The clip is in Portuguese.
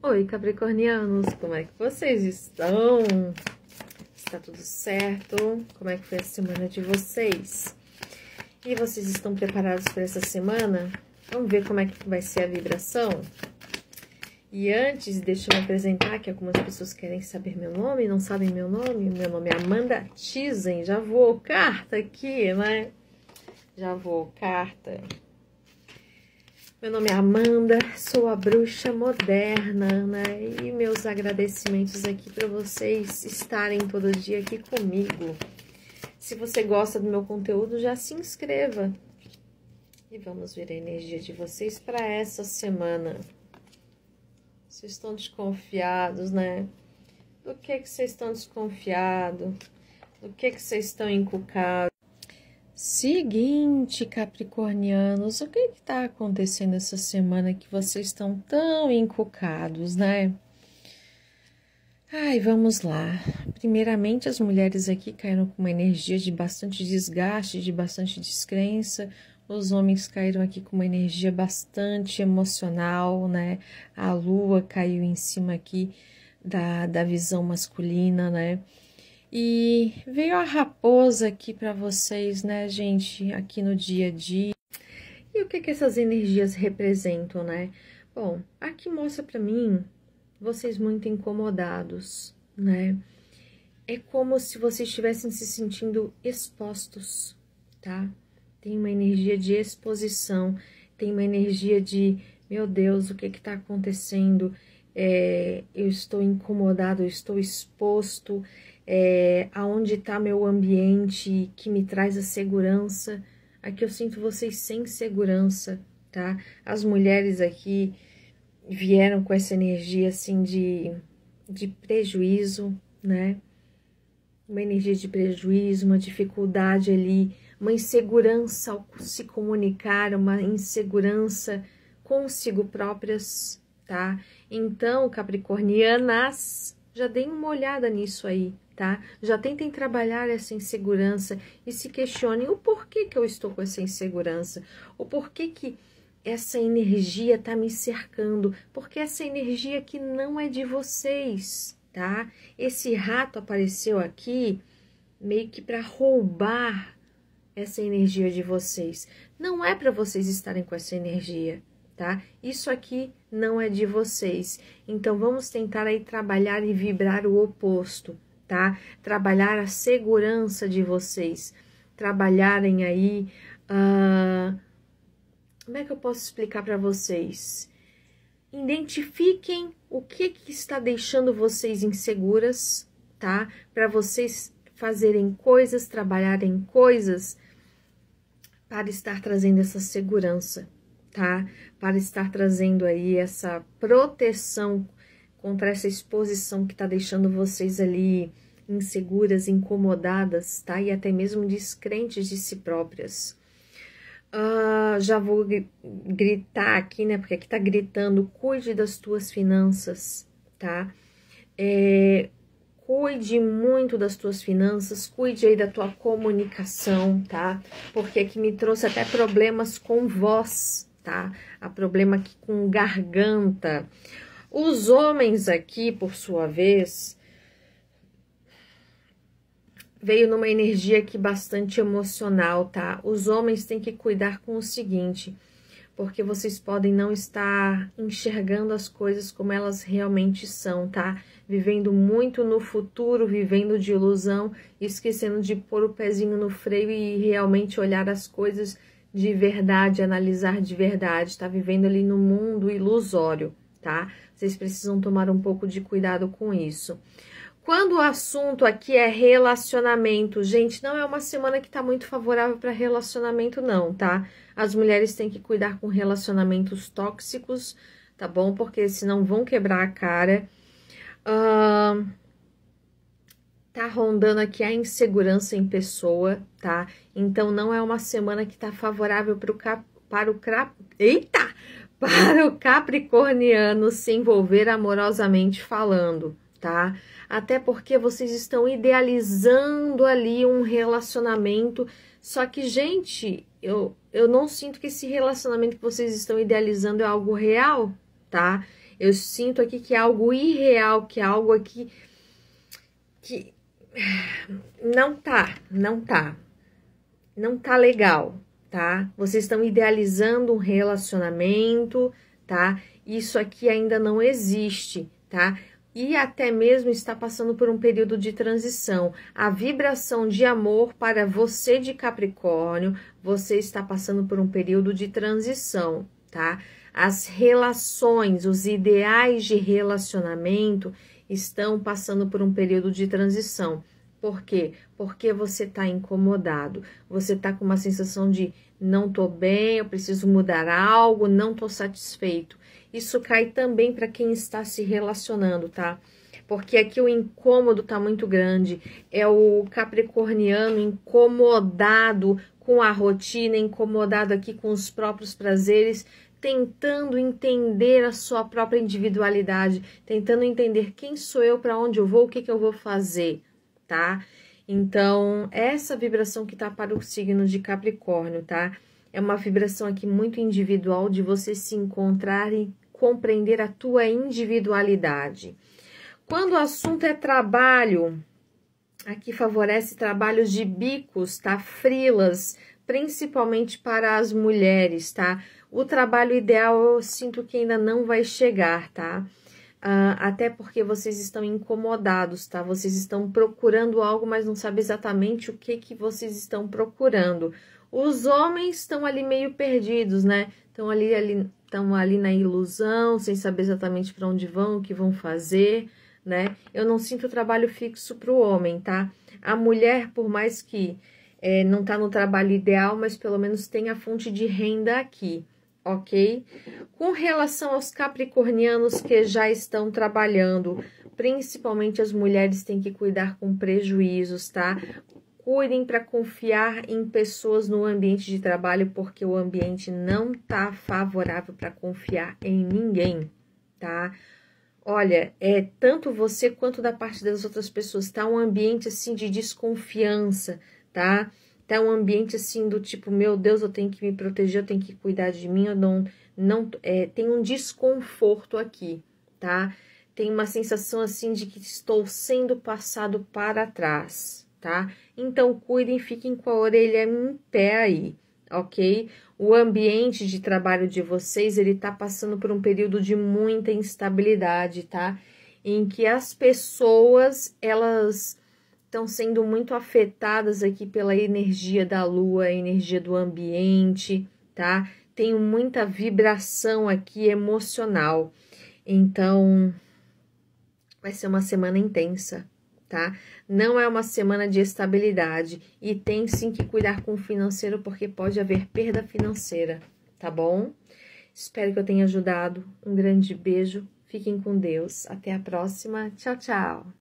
Oi, Capricornianos, como é que vocês estão? Está tudo certo? Como é que foi a semana de vocês? E vocês estão preparados para essa semana? Vamos ver como é que vai ser a vibração? E antes, deixa eu me apresentar, que algumas pessoas querem saber meu nome, não sabem meu nome. Meu nome é Amanda Tizen, já vou carta aqui, né? Já vou carta. Meu nome é Amanda, Sou a bruxa moderna, né? E meus agradecimentos aqui para vocês estarem todo dia aqui comigo. Se você gosta do meu conteúdo, já se inscreva. E vamos ver a energia de vocês para essa semana. Vocês estão desconfiados, né? Do que que vocês estão desconfiados? Do que que vocês estão encucados? Seguinte, Capricornianos, o que está acontecendo essa semana que vocês estão tão encocados, né? Ai, vamos lá. Primeiramente, as mulheres aqui caíram com uma energia de bastante desgaste, de bastante descrença. Os homens caíram aqui com uma energia bastante emocional, né? A lua caiu em cima aqui da, da visão masculina, né? E veio a raposa aqui para vocês, né, gente, aqui no dia a dia. E o que que essas energias representam, né? Bom, aqui mostra para mim vocês muito incomodados, né? É como se vocês estivessem se sentindo expostos, tá? Tem uma energia de exposição, tem uma energia de, meu Deus, o que que tá acontecendo? é, eu estou incomodado, eu estou exposto, é, aonde está meu ambiente que me traz a segurança. Aqui eu sinto vocês sem segurança, tá? As mulheres aqui vieram com essa energia assim de, de prejuízo, né? Uma energia de prejuízo, uma dificuldade ali, uma insegurança ao se comunicar, uma insegurança consigo próprias, tá? Então, Capricornianas, já deem uma olhada nisso aí, tá? Já tentem trabalhar essa insegurança e se questionem o porquê que eu estou com essa insegurança, o porquê que essa energia está me cercando, porque essa energia que não é de vocês, tá? Esse rato apareceu aqui meio que para roubar essa energia de vocês. Não é para vocês estarem com essa energia, tá? Isso aqui não é de vocês. Então, vamos tentar aí trabalhar e vibrar o oposto, tá? Trabalhar a segurança de vocês. Trabalharem aí. Uh... Como é que eu posso explicar para vocês? Identifiquem o que, que está deixando vocês inseguras, tá? Para vocês fazerem coisas, trabalharem coisas para estar trazendo essa segurança Tá? para estar trazendo aí essa proteção contra essa exposição que está deixando vocês ali inseguras, incomodadas, tá? E até mesmo descrentes de si próprias. Uh, já vou gritar aqui, né? Porque aqui tá gritando: cuide das tuas finanças, tá? É, cuide muito das tuas finanças, cuide aí da tua comunicação, tá? Porque aqui me trouxe até problemas com voz, tá? Há problema aqui com garganta. Os homens aqui, por sua vez, veio numa energia aqui bastante emocional, tá? Os homens têm que cuidar com o seguinte, porque vocês podem não estar enxergando as coisas como elas realmente são, tá? Vivendo muito no futuro, vivendo de ilusão, esquecendo de pôr o pezinho no freio e realmente olhar as coisas de verdade, analisar de verdade, está vivendo ali no mundo ilusório, tá? Vocês precisam tomar um pouco de cuidado com isso. Quando o assunto aqui é relacionamento, gente, não é uma semana que está muito favorável para relacionamento, não, tá? As mulheres têm que cuidar com relacionamentos tóxicos, tá bom? Porque senão vão quebrar a cara. Uh, tá rondando aqui a insegurança em pessoa, tá? Então não é uma semana que tá favorável pro cap... para o crap... Eita! Para o capricorniano se envolver amorosamente falando, tá? Até porque vocês estão idealizando ali um relacionamento, só que gente, eu eu não sinto que esse relacionamento que vocês estão idealizando é algo real, tá? Eu sinto aqui que é algo irreal, que é algo aqui que, não tá, não tá. Não tá legal, tá? Vocês estão idealizando um relacionamento, tá? Isso aqui ainda não existe, tá? E até mesmo está passando por um período de transição. A vibração de amor para você de Capricórnio, você está passando por um período de transição, tá? As relações, os ideais de relacionamento estão passando por um período de transição. Por quê? Porque você está incomodado, você está com uma sensação de não estou bem, eu preciso mudar algo, não estou satisfeito. Isso cai também para quem está se relacionando, tá? Porque aqui o incômodo está muito grande, é o capricorniano incomodado com a rotina, incomodado aqui com os próprios prazeres, tentando entender a sua própria individualidade, tentando entender quem sou eu, para onde eu vou, o que, que eu vou fazer, tá? Então, essa vibração que tá para o signo de Capricórnio, tá? É uma vibração aqui muito individual de você se encontrar e compreender a tua individualidade. Quando o assunto é trabalho, aqui favorece trabalhos de bicos, tá? Frilas, principalmente para as mulheres, tá? O trabalho ideal eu sinto que ainda não vai chegar, tá? Uh, até porque vocês estão incomodados, tá? Vocês estão procurando algo, mas não sabem exatamente o que, que vocês estão procurando. Os homens estão ali meio perdidos, né? Estão ali, ali, ali na ilusão, sem saber exatamente para onde vão, o que vão fazer, né? Eu não sinto trabalho fixo para o homem, tá? A mulher, por mais que é, não está no trabalho ideal, mas pelo menos tem a fonte de renda aqui ok? Com relação aos capricornianos que já estão trabalhando, principalmente as mulheres têm que cuidar com prejuízos, tá? Cuidem para confiar em pessoas no ambiente de trabalho, porque o ambiente não tá favorável para confiar em ninguém, tá? Olha, é tanto você quanto da parte das outras pessoas, tá um ambiente assim de desconfiança, tá? tá um ambiente assim do tipo, meu Deus, eu tenho que me proteger, eu tenho que cuidar de mim, eu não, não é, tem um desconforto aqui, tá? Tem uma sensação assim de que estou sendo passado para trás, tá? Então cuidem, fiquem com a orelha em pé aí, ok? O ambiente de trabalho de vocês ele tá passando por um período de muita instabilidade, tá? Em que as pessoas elas estão sendo muito afetadas aqui pela energia da lua, a energia do ambiente, tá? Tenho muita vibração aqui emocional. Então, vai ser uma semana intensa, tá? Não é uma semana de estabilidade e tem sim que cuidar com o financeiro porque pode haver perda financeira, tá bom? Espero que eu tenha ajudado. Um grande beijo. Fiquem com Deus. Até a próxima. Tchau, tchau.